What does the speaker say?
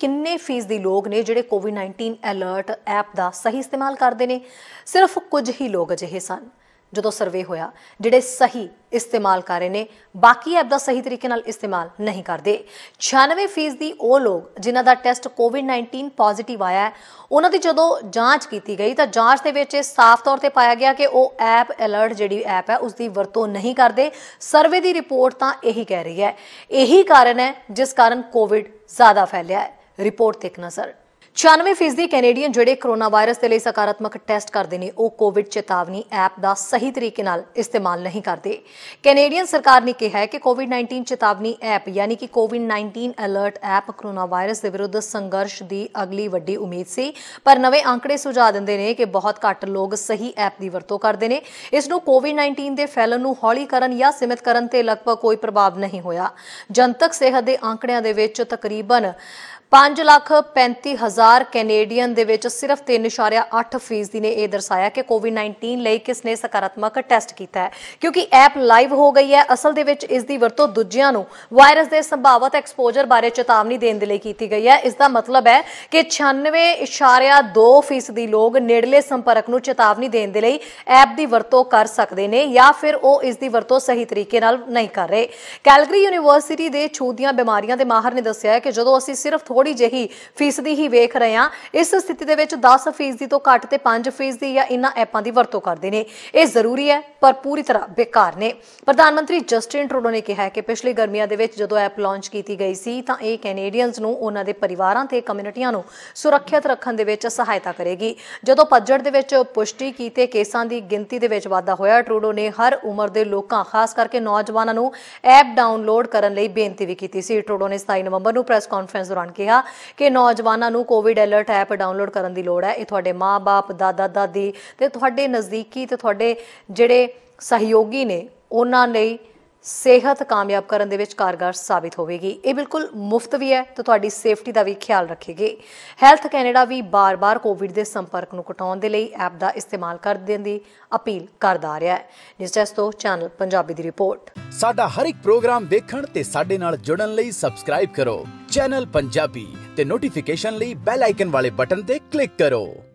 ਕਿੰਨੇ ਫੀਸਦੀ ਲੋਕ ਨੇ ਜਿਹੜੇ ਕੋਵਿਡ-19 ਅਲਰਟ ਐਪ ਦਾ ਸਹੀ ਇਸਤੇਮਾਲ ਕਰਦੇ ਨੇ ਸਿਰਫ ਕੁਝ ਹੀ ਲੋਕ ਅਜਿਹੇ ਸਨ ਜਦੋਂ ਸਰਵੇ ਹੋਇਆ ਜਿਹੜੇ ਸਹੀ ਇਸਤੇਮਾਲ ਕਰ ਰਹੇ ਨੇ ਬਾਕੀ ਐਪ ਦਾ ਸਹੀ ਤਰੀਕੇ ਨਾਲ ਇਸਤੇਮਾਲ ਨਹੀਂ ਕਰਦੇ 96% ਉਹ ਲੋਕ ਜਿਨ੍ਹਾਂ ਦਾ ਟੈਸਟ ਕੋਵਿਡ-19 ਪੋਜ਼ਿਟਿਵ ਆਇਆ ਹੈ ਉਹਨਾਂ ਦੀ ਜਦੋਂ ਜਾਂਚ ਕੀਤੀ ਗਈ ਤਾਂ ਜਾਂਚ ਦੇ ਵਿੱਚ ਇਹ ਸਾਫ਼ ਤੌਰ ਤੇ ਪਾਇਆ ਗਿਆ ਕਿ ਉਹ ਐਪ ਅਲਰਟ ਜਿਹੜੀ ਐਪ ਹੈ ਉਸ ਦੀ ਵਰਤੋਂ ਨਹੀਂ ਕਰਦੇ ਸਰਵੇ ਦੀ ਰਿਪੋਰਟ ਤਾਂ ਇਹੀ ਕਹਿ ਰਹੀ ਹੈ ਇਹੀ ਕਾਰਨ ਹੈ ਜਿਸ ਕਾਰਨ ਕੋਵਿਡ ਜ਼ਿਆਦਾ ਫੈਲਿਆ ਹੈ ਰਿਪੋਰਟ ਤੇ ਇੱਕ ਨਜ਼ਰ 96% ਕੈਨੇਡੀਅਨ ਜਿਹੜੇ ਕੋਰੋਨਾ ਵਾਇਰਸ ਦੇ ਲਈ ਸਕਾਰਾਤਮਕ ਟੈਸਟ ਕਰਦੇ ਨੇ ਉਹ ਕੋਵਿਡ ਚੇਤਾਵਨੀ ਐਪ ਦਾ ਸਹੀ ਤਰੀਕੇ ਨਾਲ ਇਸਤੇਮਾਲ ਨਹੀਂ ਕਰਦੇ ਕੈਨੇਡੀਅਨ ਸਰਕਾਰ ਨੇ ਕਿਹਾ ਹੈ ਕਿ ਕੋਵਿਡ-19 ਚੇਤਾਵਨੀ ਐਪ ਯਾਨੀ ਕਿ ਕੋਵਿਡ-19 ਅਲਰਟ ਐਪ ਕੋਰੋਨਾ ਵਾਇਰਸ ਦੇ ਵਿਰੁੱਧ ਸੰਘਰਸ਼ ਦੀ ਅਗਲੀ ਵੱਡੀ ਉਮੀਦ ਸੀ ਪਰ ਨਵੇਂ ਅੰਕੜੇ ਸੁਝਾ ਦਿੰਦੇ ਨੇ ਕਿ ਬਹੁਤ ਘੱਟ ਲੋਕ ਸਹੀ ਐਪ ਦੀ ਵਰਤੋਂ ਕਰਦੇ ਨੇ ਇਸ ਨੂੰ ਕੋਵਿਡ-19 ਦੇ ਫੈਲਣ ਨੂੰ ਹੌਲੀ ਕਰਨ ਜਾਂ ਸੀਮਿਤ ਕਰਨ ਤੇ ਲਗਭਗ ਕੋਈ ਪ੍ਰਭਾਵ ਨਹੀਂ ਹੋਇਆ ਜਨਤਕ ਸਿਹਤ ਦੇ ਅੰਕੜਿਆਂ ਦੇ ਵਿੱਚ ਤਕਰੀਬਨ 5 ਲੱਖ ਕੈਨੇਡੀਅਨ ਦੇ ਵਿੱਚ ਸਿਰਫ 3.8% ਨੇ ਇਹ ਦਰਸਾਇਆ ਕਿ ਕੋਵਿਡ-19 ਲਈ ਕਿਸ ਨੇ ਸਕਾਰਾਤਮਕ ਟੈਸਟ ਕੀਤਾ ਹੈ ਕਿਉਂਕਿ ਐਪ ਲਾਈਵ ਹੋ ਗਈ ਹੈ ਅਸਲ ਦੇ ਵਿੱਚ ਇਸ ਦੀ ਵਰਤੋਂ ਦੂਜਿਆਂ ਨੂੰ ਵਾਇਰਸ ਦੇ ਸੰਭਾਵਿਤ ਐਕਸਪੋਜ਼ਰ ਬਾਰੇ ਚੇਤਾਵਨੀ ਦੇਣ ਦੇ ਲਈ ਕੀਤੀ ਗਈ ਹੈ ਇਸ ਦਾ ਮਤਲਬ ਹੈ ਕਿ 96.2% ਦੀ ਲੋਕ ਨੇੜਲੇ ਸੰਪਰਕ ਨੂੰ ਚੇਤਾਵਨੀ ਦੇਣ ਦੇ ਲਈ ਐਪ ਦੀ ਵਰਤੋਂ ਕਰ ਸਕਦੇ ਨੇ ਜਾਂ ਫਿਰ ਉਹ ਇਸ ਦੀ ਵਰਤੋਂ ਸਹੀ ਤਰੀਕੇ ਨਾਲ ਨਹੀਂ ਕਰ ਰਹੇ ਕੈਲਗਰੀ ਯੂਨੀਵਰਸਿਟੀ ਦੇ ਛੂਤ ਬਿਮਾਰੀਆਂ ਦੇ ਮਾਹਰ ਨੇ ਦੱਸਿਆ ਹੈ ਕਿ ਜਦੋਂ ਅਸੀਂ ਸਿਰਫ ਥੋੜੀ ਜਹੀ ਫੀਸਦੀ ਹੀ ਵੇਖ ਰਹੇ ਆ ਇਸ ਸਥਿਤੀ ਦੇ ਵਿੱਚ 10 ਫੀਸਦੀ ਤੋਂ ਘੱਟ ਤੇ 5 ਫੀਸਦੀ ਜਾਂ ਇਨ੍ਹਾਂ ਐਪਾਂ ਦੀ ਵਰਤੋਂ ਕਰਦੇ ਨੇ ਇਹ ਜ਼ਰੂਰੀ ਹੈ ਪਰ ਪੂਰੀ ਤਰ੍ਹਾਂ ਬੇਕਾਰ ਨੇ ਪ੍ਰਧਾਨ ਮੰਤਰੀ ਜਸਟਿਨ ਟਰੂਡੋ ਨੇ ਕਿਹਾ ਕਿ ਪਿਛਲੀ ਗਰਮੀਆਂ ਦੇ ਵਿੱਚ ਜਦੋਂ ਐਪ ਲਾਂਚ ਕੀਤੀ ਗਈ ਸੀ ਤਾਂ ਇਹ ਕੈਨੇਡੀਅਨਸ ਨੂੰ ਉਹਨਾਂ ਦੇ ਪਰਿਵਾਰਾਂ ਤੇ ਕਮਿਊਨਿਟੀਆਂ ਨੂੰ ਸੁਰੱਖਿਅਤ ਰੱਖਣ ਦੇ ਵਿੱਚ ਸਹਾਇਤਾ ਕਰੇਗੀ ਜਦੋਂ ਪੱਜੜ ਦੇ ਵਿੱਚ ਪੁਸ਼ਟੀ ਕੀਤੇ ਕੇਸਾਂ ਦੀ ਗਿਣਤੀ ਦੇ ਵਿੱਚ ਵਾਧਾ ਹੋਇਆ ਟਰੂਡੋ ਨੇ ਹਰ ਉਮਰ ਦੇ ਲੋਕਾਂ ਖਾਸ ਕਰਕੇ ਨੌਜਵਾਨਾਂ ਨੂੰ ਐਪ ਡਾਊਨਲੋਡ ਕਰਨ ਲਈ ਬੇਨਤੀ ਵੀ ਕੀਤੀ ਸੀ ਟਰੂਡੋ ਨੇ 27 ਨਵੰਬਰ ਨੂੰ ਪ੍ਰੈਸ ਕਾਨਫਰੰਸ ਦੌਰਾਨ ਕਿ ਸਕਦੇ ਕਿ ਨੌਜਵਾਨਾਂ ਨੂੰ ਕੋਵਿਡ ਅਲਰਟ ਐਪ ਡਾਊਨਲੋਡ ਕਰਨ ਦੀ ਲੋੜ ਹੈ ਇਹ ਤੁਹਾਡੇ ਮਾਪੇ ਦਾਦਾ ਦਾਦੀ ਤੇ ਤੁਹਾਡੇ ਨਜ਼ਦੀਕੀ ਤੇ ਤੁਹਾਡੇ ਜਿਹੜੇ ਸਹਿਯੋਗੀ ਨੇ ਉਹਨਾਂ ਲਈ ਸਿਹਤ ਕਾਮਯਾਬ ਕਰਨ ਦੇ ਵਿੱਚ ਕਾਰਗਰ ਸਾਬਿਤ ਹੋਵੇਗੀ ਇਹ ਬਿਲਕੁਲ ਮੁਫਤ ਵੀ ਹੈ ਤੇ ਤੁਹਾਡੀ ਸੇਫਟੀ ਦਾ ਵੀ ਖਿਆਲ ਰੱਖੇਗੀ ਹੈਲਥ ਕੈਨੇਡਾ ਵੀ ਬਾਰ-ਬਾਰ ਕੋਵਿਡ ਦੇ ਸੰਪਰਕ ਨੂੰ ਘਟਾਉਣ ਦੇ ਲਈ ਐਪ ਦਾ ਇਸਤੇਮਾਲ ਦੇਣ ਦੀ ਅਪੀਲ ਕਰਦਾ ਆ ਰਿਹਾ ਹੈ ਤਰ੍ਹਾਂ ਤੋਂ ਚੈਨਲ ਪੰਜਾਬੀ ਦੀ ਰਿਪੋਰਟ ਸਾਡਾ ਹਰ ਇੱਕ ਪ੍ਰੋਗਰਾਮ ਦੇਖਣ ਤੇ ਸਾਡੇ ਨਾਲ ਜੁੜਨ ਲਈ ਸਬਸਕ੍ਰਾਈਬ ਕਰੋ ਚੈਨਲ ਪੰਜਾਬੀ ਤੇ ਨੋਟੀਫਿਕੇਸ਼ਨ ਲਈ ਬੈਲ ਆਈਕਨ ਵਾਲੇ ਬਟਨ ਤੇ ਕਲਿੱਕ ਕਰੋ